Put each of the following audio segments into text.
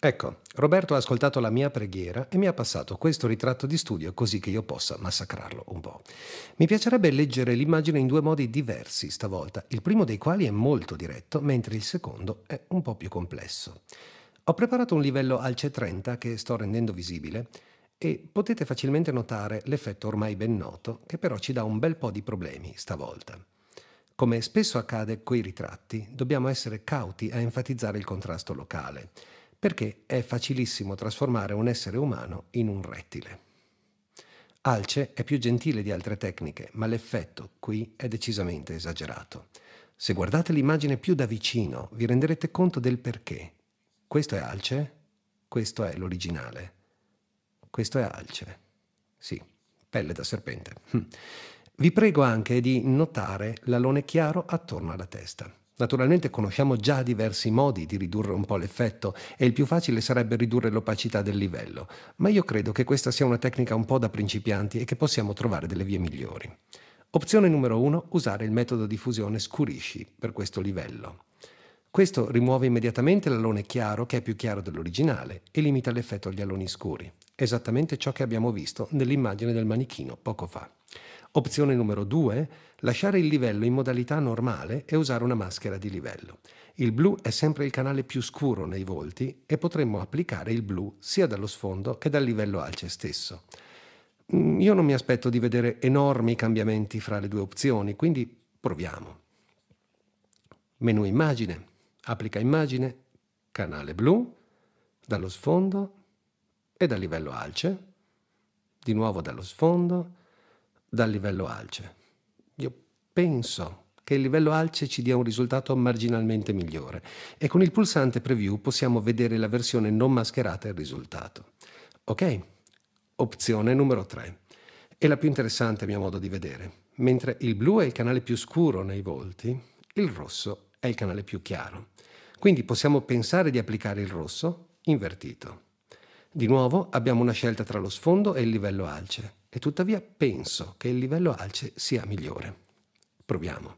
Ecco, Roberto ha ascoltato la mia preghiera e mi ha passato questo ritratto di studio così che io possa massacrarlo un po'. Mi piacerebbe leggere l'immagine in due modi diversi stavolta, il primo dei quali è molto diretto, mentre il secondo è un po' più complesso. Ho preparato un livello alce 30 che sto rendendo visibile e potete facilmente notare l'effetto ormai ben noto, che però ci dà un bel po' di problemi stavolta. Come spesso accade coi ritratti, dobbiamo essere cauti a enfatizzare il contrasto locale perché è facilissimo trasformare un essere umano in un rettile. Alce è più gentile di altre tecniche, ma l'effetto qui è decisamente esagerato. Se guardate l'immagine più da vicino, vi renderete conto del perché. Questo è Alce? Questo è l'originale. Questo è Alce. Sì, pelle da serpente. Hm. Vi prego anche di notare l'alone chiaro attorno alla testa. Naturalmente conosciamo già diversi modi di ridurre un po' l'effetto e il più facile sarebbe ridurre l'opacità del livello, ma io credo che questa sia una tecnica un po' da principianti e che possiamo trovare delle vie migliori. Opzione numero 1. Usare il metodo di fusione scurisci per questo livello. Questo rimuove immediatamente l'alone chiaro che è più chiaro dell'originale e limita l'effetto agli aloni scuri, esattamente ciò che abbiamo visto nell'immagine del manichino poco fa. Opzione numero 2. Lasciare il livello in modalità normale e usare una maschera di livello. Il blu è sempre il canale più scuro nei volti e potremmo applicare il blu sia dallo sfondo che dal livello alce stesso. Mm, io non mi aspetto di vedere enormi cambiamenti fra le due opzioni, quindi proviamo. Menu immagine, applica immagine, canale blu, dallo sfondo e dal livello alce, di nuovo dallo sfondo dal livello alce. Io penso che il livello alce ci dia un risultato marginalmente migliore e con il pulsante preview possiamo vedere la versione non mascherata e il risultato. Ok, opzione numero 3. È la più interessante a mio modo di vedere. Mentre il blu è il canale più scuro nei volti, il rosso è il canale più chiaro. Quindi possiamo pensare di applicare il rosso invertito. Di nuovo abbiamo una scelta tra lo sfondo e il livello alce e tuttavia penso che il livello alce sia migliore. Proviamo.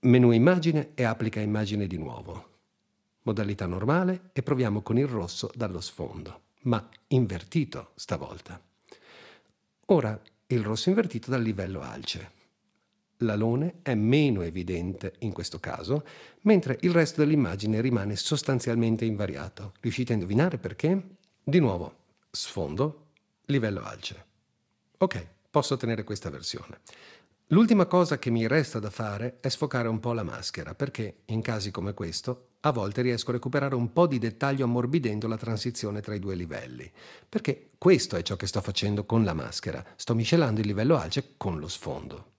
Menu immagine e applica immagine di nuovo. Modalità normale e proviamo con il rosso dallo sfondo, ma invertito stavolta. Ora il rosso invertito dal livello alce. L'alone è meno evidente in questo caso, mentre il resto dell'immagine rimane sostanzialmente invariato. Riuscite a indovinare perché? Di nuovo, sfondo, livello alce. Ok, posso tenere questa versione. L'ultima cosa che mi resta da fare è sfocare un po' la maschera, perché in casi come questo a volte riesco a recuperare un po' di dettaglio ammorbidendo la transizione tra i due livelli, perché questo è ciò che sto facendo con la maschera, sto miscelando il livello alce con lo sfondo.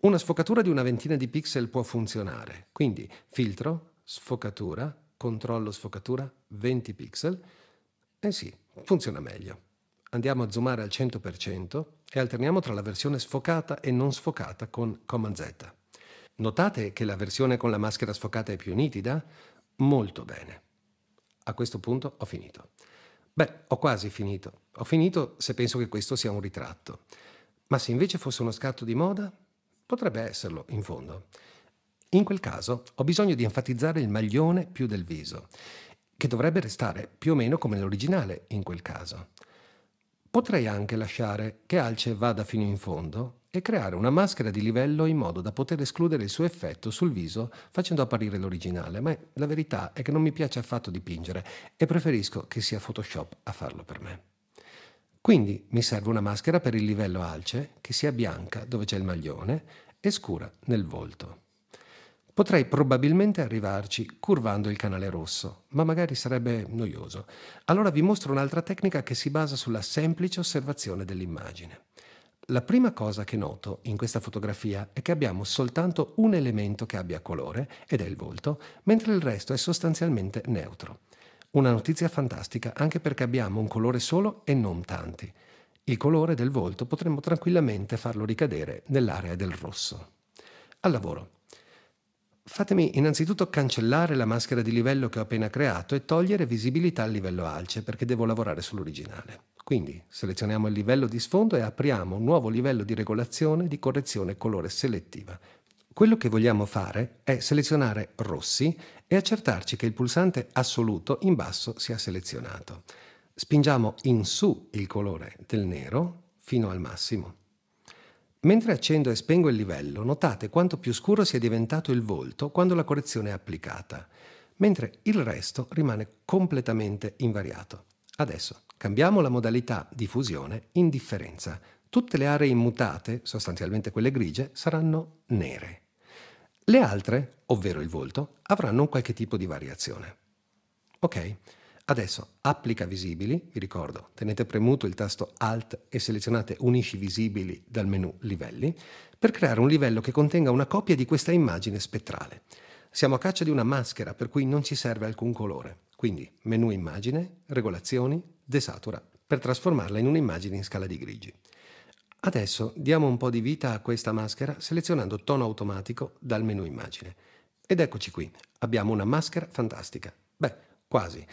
Una sfocatura di una ventina di pixel può funzionare, quindi filtro, sfocatura, controllo sfocatura, 20 pixel, e eh sì, funziona meglio andiamo a zoomare al 100% e alterniamo tra la versione sfocata e non sfocata con Command Z. Notate che la versione con la maschera sfocata è più nitida? Molto bene. A questo punto ho finito. Beh, ho quasi finito. Ho finito se penso che questo sia un ritratto. Ma se invece fosse uno scatto di moda? Potrebbe esserlo, in fondo. In quel caso ho bisogno di enfatizzare il maglione più del viso, che dovrebbe restare più o meno come l'originale in quel caso. Potrei anche lasciare che Alce vada fino in fondo e creare una maschera di livello in modo da poter escludere il suo effetto sul viso facendo apparire l'originale, ma la verità è che non mi piace affatto dipingere e preferisco che sia Photoshop a farlo per me. Quindi mi serve una maschera per il livello alce che sia bianca dove c'è il maglione e scura nel volto. Potrei probabilmente arrivarci curvando il canale rosso, ma magari sarebbe noioso. Allora vi mostro un'altra tecnica che si basa sulla semplice osservazione dell'immagine. La prima cosa che noto in questa fotografia è che abbiamo soltanto un elemento che abbia colore, ed è il volto, mentre il resto è sostanzialmente neutro. Una notizia fantastica anche perché abbiamo un colore solo e non tanti. Il colore del volto potremmo tranquillamente farlo ricadere nell'area del rosso. Al lavoro. Fatemi innanzitutto cancellare la maschera di livello che ho appena creato e togliere visibilità al livello alce perché devo lavorare sull'originale. Quindi selezioniamo il livello di sfondo e apriamo un nuovo livello di regolazione di correzione colore selettiva. Quello che vogliamo fare è selezionare rossi e accertarci che il pulsante assoluto in basso sia selezionato. Spingiamo in su il colore del nero fino al massimo. Mentre accendo e spengo il livello, notate quanto più scuro sia diventato il volto quando la correzione è applicata, mentre il resto rimane completamente invariato. Adesso cambiamo la modalità di fusione in differenza. Tutte le aree immutate, sostanzialmente quelle grigie, saranno nere. Le altre, ovvero il volto, avranno un qualche tipo di variazione. Ok? Adesso applica visibili, vi ricordo, tenete premuto il tasto Alt e selezionate Unisci visibili dal menu Livelli per creare un livello che contenga una copia di questa immagine spettrale. Siamo a caccia di una maschera per cui non ci serve alcun colore, quindi menu Immagine, Regolazioni, Desatura per trasformarla in un'immagine in scala di grigi. Adesso diamo un po' di vita a questa maschera selezionando tono automatico dal menu Immagine. Ed eccoci qui, abbiamo una maschera fantastica. Beh, quasi.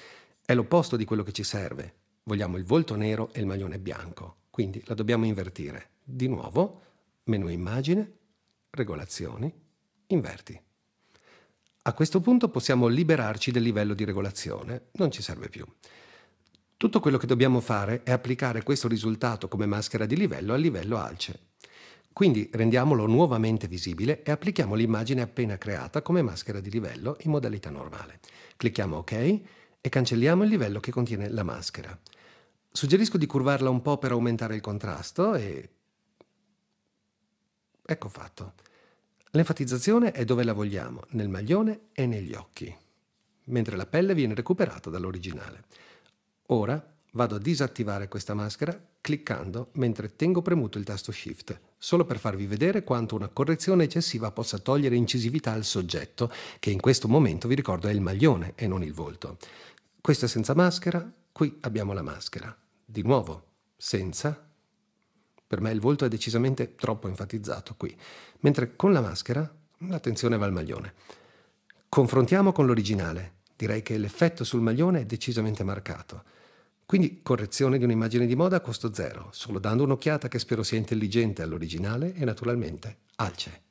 È l'opposto di quello che ci serve. Vogliamo il volto nero e il maglione bianco, quindi la dobbiamo invertire. Di nuovo, menu immagine, regolazioni, inverti. A questo punto possiamo liberarci del livello di regolazione, non ci serve più. Tutto quello che dobbiamo fare è applicare questo risultato come maschera di livello al livello alce. Quindi rendiamolo nuovamente visibile e applichiamo l'immagine appena creata come maschera di livello in modalità normale. Clicchiamo OK e cancelliamo il livello che contiene la maschera. Suggerisco di curvarla un po' per aumentare il contrasto e... Ecco fatto. L'enfatizzazione è dove la vogliamo, nel maglione e negli occhi, mentre la pelle viene recuperata dall'originale. Ora vado a disattivare questa maschera cliccando mentre tengo premuto il tasto Shift, solo per farvi vedere quanto una correzione eccessiva possa togliere incisività al soggetto, che in questo momento vi ricordo è il maglione e non il volto. Questo è senza maschera, qui abbiamo la maschera. Di nuovo, senza. Per me il volto è decisamente troppo enfatizzato qui, mentre con la maschera l'attenzione va al maglione. Confrontiamo con l'originale. Direi che l'effetto sul maglione è decisamente marcato. Quindi correzione di un'immagine di moda a costo zero, solo dando un'occhiata che spero sia intelligente all'originale e naturalmente alce.